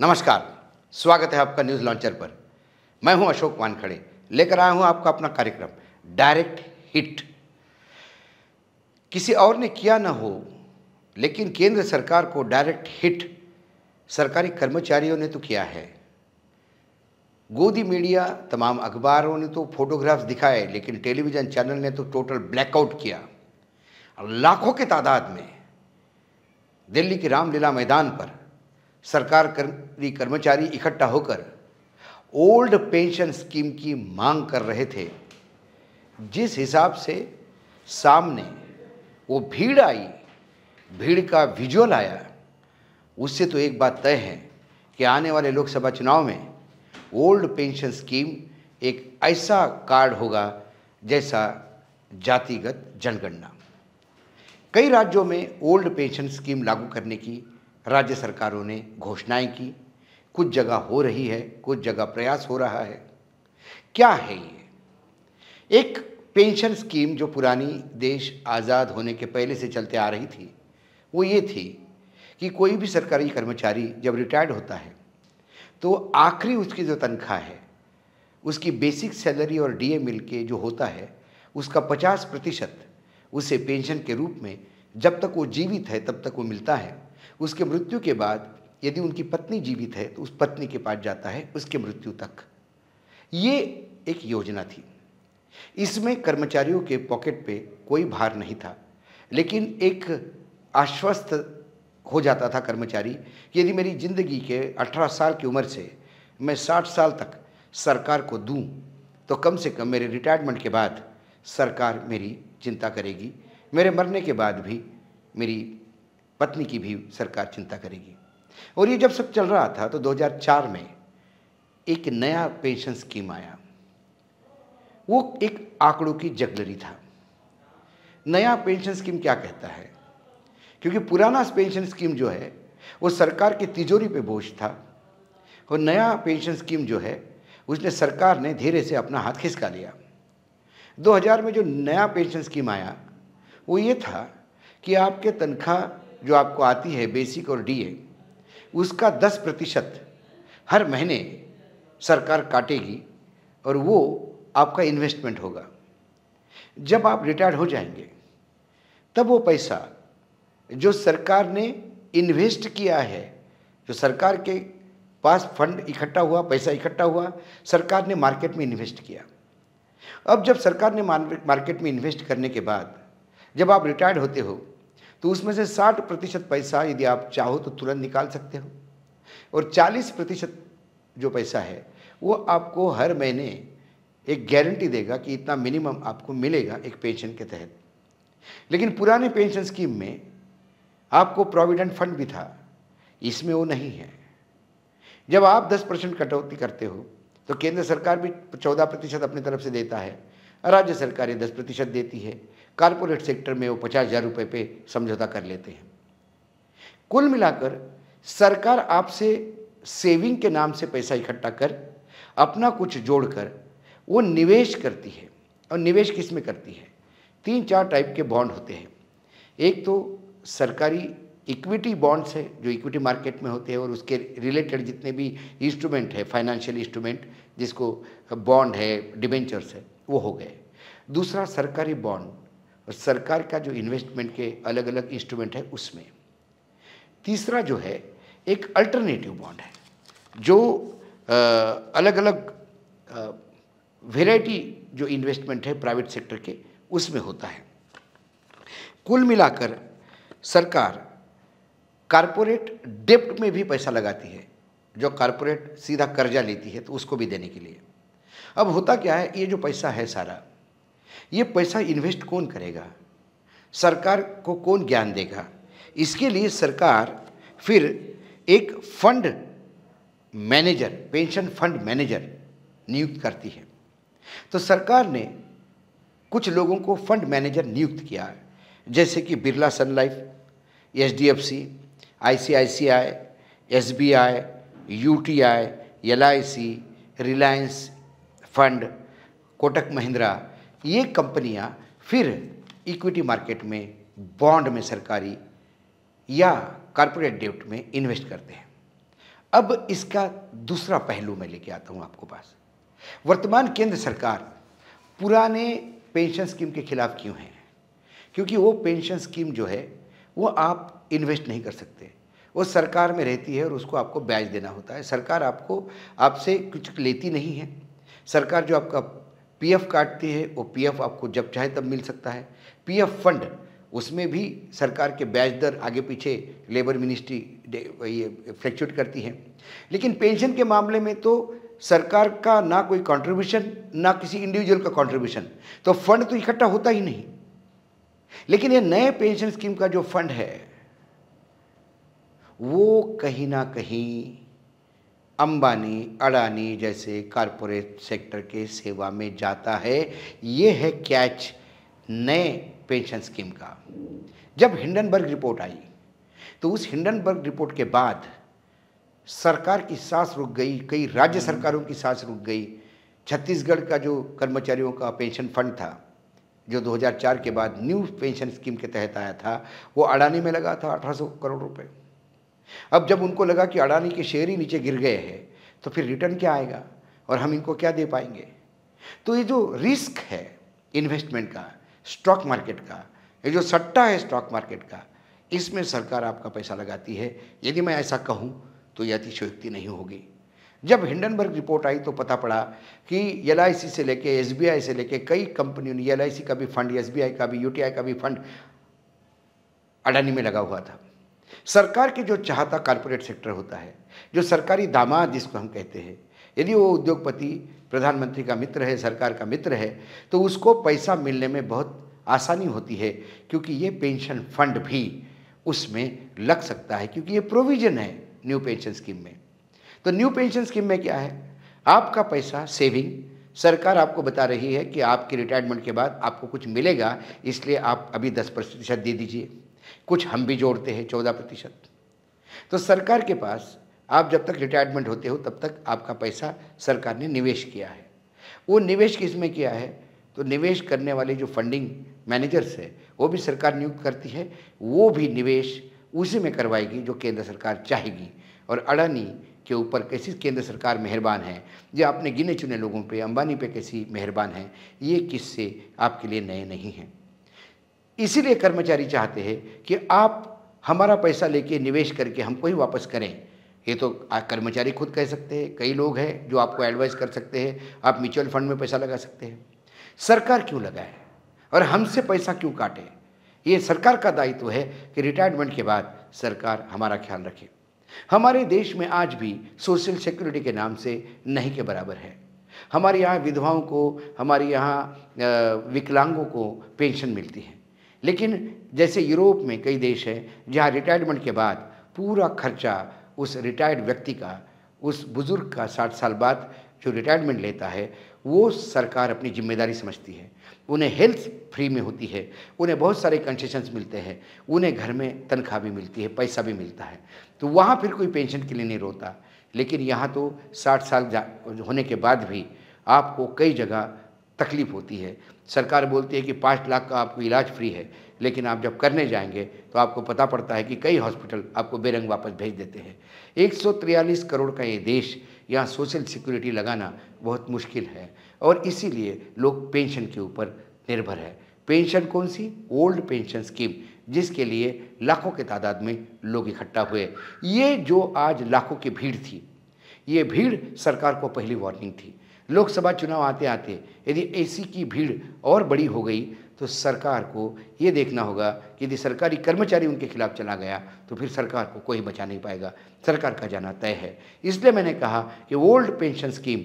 नमस्कार स्वागत है आपका न्यूज़ लॉन्चर पर मैं हूं अशोक वानखड़े लेकर आया हूं आपका अपना कार्यक्रम डायरेक्ट हिट किसी और ने किया ना हो लेकिन केंद्र सरकार को डायरेक्ट हिट सरकारी कर्मचारियों ने तो किया है गोदी मीडिया तमाम अखबारों ने तो फोटोग्राफ्स दिखाए लेकिन टेलीविज़न चैनल ने तो टोटल ब्लैकआउट किया लाखों के तादाद में दिल्ली के रामलीला मैदान पर सरकार कर्मी कर्मचारी इकट्ठा होकर ओल्ड पेंशन स्कीम की मांग कर रहे थे जिस हिसाब से सामने वो भीड़ आई भीड़ का विजुअल आया उससे तो एक बात तय है कि आने वाले लोकसभा चुनाव में ओल्ड पेंशन स्कीम एक ऐसा कार्ड होगा जैसा जातिगत जनगणना कई राज्यों में ओल्ड पेंशन स्कीम लागू करने की राज्य सरकारों ने घोषणाएं की कुछ जगह हो रही है कुछ जगह प्रयास हो रहा है क्या है ये एक पेंशन स्कीम जो पुरानी देश आज़ाद होने के पहले से चलते आ रही थी वो ये थी कि कोई भी सरकारी कर्मचारी जब रिटायर्ड होता है तो आखिरी उसकी जो तनख्वाह है उसकी बेसिक सैलरी और डीए मिलके जो होता है उसका 50 प्रतिशत उसे पेंशन के रूप में जब तक वो जीवित है तब तक वो मिलता है उसके मृत्यु के बाद यदि उनकी पत्नी जीवित है तो उस पत्नी के पास जाता है उसके मृत्यु तक ये एक योजना थी इसमें कर्मचारियों के पॉकेट पे कोई भार नहीं था लेकिन एक आश्वस्त हो जाता था कर्मचारी यदि मेरी ज़िंदगी के 18 साल की उम्र से मैं 60 साल तक सरकार को दूं तो कम से कम मेरे रिटायरमेंट के बाद सरकार मेरी चिंता करेगी मेरे मरने के बाद भी मेरी पत्नी की भी सरकार चिंता करेगी और ये जब सब चल रहा था तो 2004 में एक नया पेंशन स्कीम आया वो एक आंकड़ों की जगलरी था नया पेंशन स्कीम क्या कहता है क्योंकि पुराना पेंशन स्कीम जो है वो सरकार की तिजोरी पे बोझ था और नया पेंशन स्कीम जो है उसने सरकार ने धीरे से अपना हाथ खिसका लिया 2000 में जो नया पेंशन स्कीम आया वो ये था कि आपके तनख्वाह जो आपको आती है बेसिक और डी ए उसका दस प्रतिशत हर महीने सरकार काटेगी और वो आपका इन्वेस्टमेंट होगा जब आप रिटायर्ड हो जाएंगे तब वो पैसा जो सरकार ने इन्वेस्ट किया है जो सरकार के पास फंड इकट्ठा हुआ पैसा इकट्ठा हुआ सरकार ने मार्केट में इन्वेस्ट किया अब जब सरकार ने मार्केट में इन्वेस्ट करने के बाद जब आप रिटायर्ड होते हो तो उसमें से 60 प्रतिशत पैसा यदि आप चाहो तो तुरंत निकाल सकते हो और 40 प्रतिशत जो पैसा है वो आपको हर महीने एक गारंटी देगा कि इतना मिनिमम आपको मिलेगा एक पेंशन के तहत लेकिन पुराने पेंशन स्कीम में आपको प्रोविडेंट फंड भी था इसमें वो नहीं है जब आप 10 परसेंट कटौती करते हो तो केंद्र सरकार भी 14 प्रतिशत अपनी तरफ से देता है राज्य सरकारें 10 प्रतिशत देती है कारपोरेट सेक्टर में वो पचास हज़ार रुपये पे समझौता कर लेते हैं कुल मिलाकर सरकार आपसे सेविंग के नाम से पैसा इकट्ठा कर अपना कुछ जोड़कर वो निवेश करती है और निवेश किस में करती है तीन चार टाइप के बॉन्ड होते हैं एक तो सरकारी इक्विटी बॉन्ड्स है जो इक्विटी मार्केट में होते हैं और उसके रिलेटेड जितने भी इंस्ट्रूमेंट है फाइनेंशियल इंस्ट्रूमेंट जिसको बॉन्ड है डिबेंचर्स है वो हो गए दूसरा सरकारी बॉन्ड और सरकार का जो इन्वेस्टमेंट के अलग अलग इंस्ट्रूमेंट है उसमें तीसरा जो है एक अल्टरनेटिव बॉन्ड है जो आ, अलग अलग वेराइटी जो इन्वेस्टमेंट है प्राइवेट सेक्टर के उसमें होता है कुल मिलाकर सरकार कारपोरेट डेप्ट में भी पैसा लगाती है जो कारपोरेट सीधा कर्जा लेती है तो उसको भी देने के लिए अब होता क्या है ये जो पैसा है सारा ये पैसा इन्वेस्ट कौन करेगा सरकार को कौन ज्ञान देगा इसके लिए सरकार फिर एक fund manager pension fund manager नियुक्त करती है तो सरकार ने कुछ लोगों को फंड मैनेजर नियुक्त किया है जैसे कि Birla Sun Life H D F C I C I C I S B I U T I L I C Reliance fund Kotak Mahindra ये कंपनियां फिर इक्विटी मार्केट में बॉन्ड में सरकारी या कॉरपोरेट डेप्ट में इन्वेस्ट करते हैं अब इसका दूसरा पहलू मैं लेके आता हूँ आपको पास वर्तमान केंद्र सरकार पुराने पेंशन स्कीम के खिलाफ क्यों है क्योंकि वो पेंशन स्कीम जो है वो आप इन्वेस्ट नहीं कर सकते वो सरकार में रहती है और उसको आपको ब्याज देना होता है सरकार आपको आपसे कुछ लेती नहीं है सरकार जो आपका पीएफ काटती है वो पीएफ आपको जब चाहे तब मिल सकता है पीएफ फंड उसमें भी सरकार के ब्याज दर आगे पीछे लेबर मिनिस्ट्री ये फ्लैक्चुएट करती है लेकिन पेंशन के मामले में तो सरकार का ना कोई कंट्रीब्यूशन ना किसी इंडिविजुअल का कंट्रीब्यूशन तो फंड तो इकट्ठा होता ही नहीं लेकिन ये नए पेंशन स्कीम का जो फंड है वो कहीं ना कहीं अंबानी अडानी जैसे कारपोरेट सेक्टर के सेवा में जाता है ये है कैच नए पेंशन स्कीम का जब हिंडनबर्ग रिपोर्ट आई तो उस हिंडनबर्ग रिपोर्ट के बाद सरकार की सांस रुक गई कई राज्य हम्म। सरकारों की सांस रुक गई छत्तीसगढ़ का जो कर्मचारियों का पेंशन फंड था जो 2004 के बाद न्यू पेंशन स्कीम के तहत आया था वो अडानी में लगा था 1800 करोड़ रुपए अब जब उनको लगा कि अडानी के शेयर ही नीचे गिर गए हैं तो फिर रिटर्न क्या आएगा और हम इनको क्या दे पाएंगे तो ये जो रिस्क है इन्वेस्टमेंट का स्टॉक मार्केट का ये जो सट्टा है स्टॉक मार्केट का इसमें सरकार आपका पैसा लगाती है यदि मैं ऐसा कहूँ तो यह अतिशयोक्ति नहीं होगी जब हिंडनबर्ग रिपोर्ट आई तो पता पड़ा कि एल से लेके एस से लेके कई कंपनियों ने एल का भी फंड एस का भी यू का भी फंड अडानी में लगा हुआ था सरकार के जो चाहता कॉरपोरेट सेक्टर होता है जो सरकारी दामाद जिसको हम कहते हैं यदि वो उद्योगपति प्रधानमंत्री का मित्र है सरकार का मित्र है तो उसको पैसा मिलने में बहुत आसानी होती है क्योंकि ये पेंशन फंड भी उसमें लग सकता है क्योंकि ये प्रोविजन है न्यू पेंशन स्कीम में तो न्यू पेंशन स्कीम में क्या है आपका पैसा सेविंग सरकार आपको बता रही है कि आपके रिटायरमेंट के बाद आपको कुछ मिलेगा इसलिए आप अभी दस प्रतिशत दे दीजिए कुछ हम भी जोड़ते हैं चौदह प्रतिशत तो सरकार के पास आप जब तक रिटायरमेंट होते हो तब तक आपका पैसा सरकार ने निवेश किया है वो निवेश किस में किया है तो निवेश करने वाले जो फंडिंग मैनेजर्स है वो भी सरकार नियुक्त करती है वो भी निवेश उसी में करवाएगी जो केंद्र सरकार चाहेगी और अडानी के ऊपर कैसी केंद्र सरकार मेहरबान है या अपने गिने चुने लोगों पे अंबानी पे कैसी मेहरबान है ये किस्से आपके लिए नए नहीं हैं इसीलिए कर्मचारी चाहते हैं कि आप हमारा पैसा लेके निवेश करके हमको ही वापस करें ये तो कर्मचारी खुद कह सकते हैं कई लोग हैं जो आपको एडवाइस कर सकते हैं आप म्यूचुअल फंड में पैसा लगा सकते हैं सरकार क्यों लगाए और हमसे पैसा क्यों काटे ये सरकार का दायित्व है कि रिटायरमेंट के बाद सरकार हमारा ख्याल रखे हमारे देश में आज भी सोशल सिक्योरिटी के नाम से नहीं के बराबर है हमारे यहाँ विधवाओं को हमारे यहाँ विकलांगों को पेंशन मिलती है लेकिन जैसे यूरोप में कई देश है जहाँ रिटायरमेंट के बाद पूरा खर्चा उस रिटायर्ड व्यक्ति का उस बुज़ुर्ग का साठ साल बाद जो रिटायरमेंट लेता है वो सरकार अपनी जिम्मेदारी समझती है उन्हें हेल्थ फ्री में होती है उन्हें बहुत सारे कंसेशंस मिलते हैं उन्हें घर में तनख्वाह भी मिलती है पैसा भी मिलता है तो वहाँ फिर कोई पेंशन के लिए नहीं रोता लेकिन यहाँ तो साठ साल होने के बाद भी आपको कई जगह तकलीफ़ होती है सरकार बोलती है कि पाँच लाख का आपको इलाज फ्री है लेकिन आप जब करने जाएंगे तो आपको पता पड़ता है कि कई हॉस्पिटल आपको बेरंग वापस भेज देते हैं एक करोड़ का ये देश यहाँ सोशल सिक्योरिटी लगाना बहुत मुश्किल है और इसीलिए लोग पेंशन के ऊपर निर्भर है पेंशन कौन सी ओल्ड पेंशन स्कीम जिसके लिए लाखों के तादाद में लोग इकट्ठा हुए ये जो आज लाखों की भीड़ थी ये भीड़ सरकार को पहली वार्निंग थी लोकसभा चुनाव आते आते यदि एसी की भीड़ और बड़ी हो गई तो सरकार को ये देखना होगा कि यदि सरकारी कर्मचारी उनके खिलाफ चला गया तो फिर सरकार को कोई बचा नहीं पाएगा सरकार का जाना तय है इसलिए मैंने कहा कि ओल्ड पेंशन स्कीम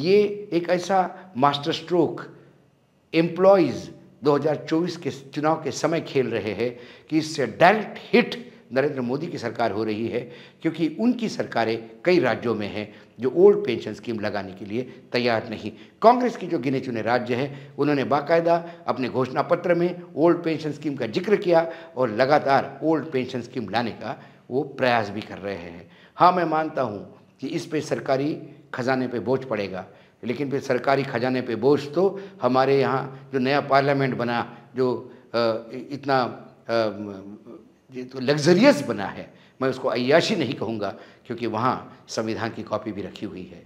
ये एक ऐसा मास्टर स्ट्रोक एम्प्लॉयज़ 2024 के चुनाव के समय खेल रहे हैं कि इससे डायरेक्ट हिट नरेंद्र मोदी की सरकार हो रही है क्योंकि उनकी सरकारें कई राज्यों में हैं जो ओल्ड पेंशन स्कीम लगाने के लिए तैयार नहीं कांग्रेस की जो गिने चुने राज्य हैं उन्होंने बाकायदा अपने घोषणा पत्र में ओल्ड पेंशन स्कीम का जिक्र किया और लगातार ओल्ड पेंशन स्कीम लाने का वो प्रयास भी कर रहे हैं हाँ मैं मानता हूँ कि इस पर सरकारी खजाने पर बोझ पड़ेगा लेकिन फिर सरकारी खजाने पर बोझ तो हमारे यहाँ जो नया पार्लियामेंट बना जो इतना ये तो लग्जरियस बना है मैं उसको अयाशी नहीं कहूँगा क्योंकि वहाँ संविधान की कॉपी भी रखी हुई है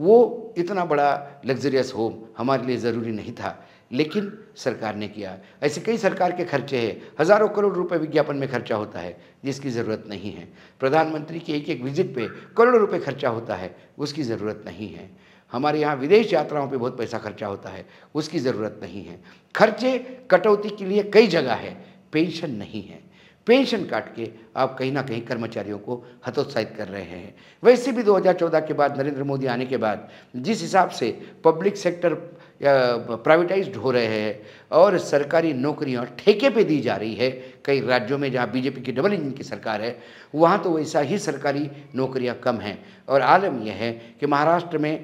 वो इतना बड़ा लग्जरियस होम हमारे लिए ज़रूरी नहीं था लेकिन सरकार ने किया ऐसे कई सरकार के खर्चे हैं हज़ारों करोड़ रुपए विज्ञापन में खर्चा होता है जिसकी ज़रूरत नहीं है प्रधानमंत्री की एक एक विजिट पे करोड़ों रुपए खर्चा होता है उसकी ज़रूरत नहीं है हमारे यहाँ विदेश यात्राओं पे बहुत पैसा खर्चा होता है उसकी ज़रूरत नहीं है खर्चे कटौती के लिए कई जगह है पेंशन नहीं है पेंशन काट के आप कहीं ना कहीं कर्मचारियों को हतोत्साहित कर रहे हैं वैसे भी 2014 के बाद नरेंद्र मोदी आने के बाद जिस हिसाब से पब्लिक सेक्टर प्राइवेटाइज्ड हो रहे हैं और सरकारी नौकरियां ठेके पे दी जा रही है कई राज्यों में जहां बीजेपी की डबल इंजन की सरकार है वहां तो वैसा ही सरकारी नौकरियां कम हैं और आलम यह है कि महाराष्ट्र में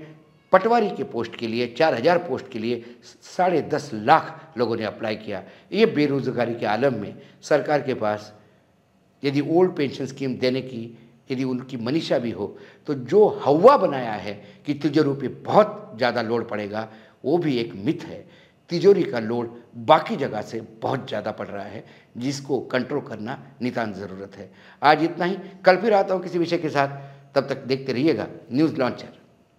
पटवारी के पोस्ट के लिए चार हज़ार पोस्ट के लिए साढ़े दस लाख लोगों ने अप्लाई किया ये बेरोज़गारी के आलम में सरकार के पास यदि ओल्ड पेंशन स्कीम देने की यदि उनकी मनीषा भी हो तो जो हवा बनाया है कि तिजोरी पे बहुत ज़्यादा लोड पड़ेगा वो भी एक मिथ है तिजोरी का लोड बाकी जगह से बहुत ज़्यादा पड़ रहा है जिसको कंट्रोल करना नितान ज़रूरत है आज इतना ही कल फिर आता हूँ किसी विषय के साथ तब तक देखते रहिएगा न्यूज़ लॉन्चर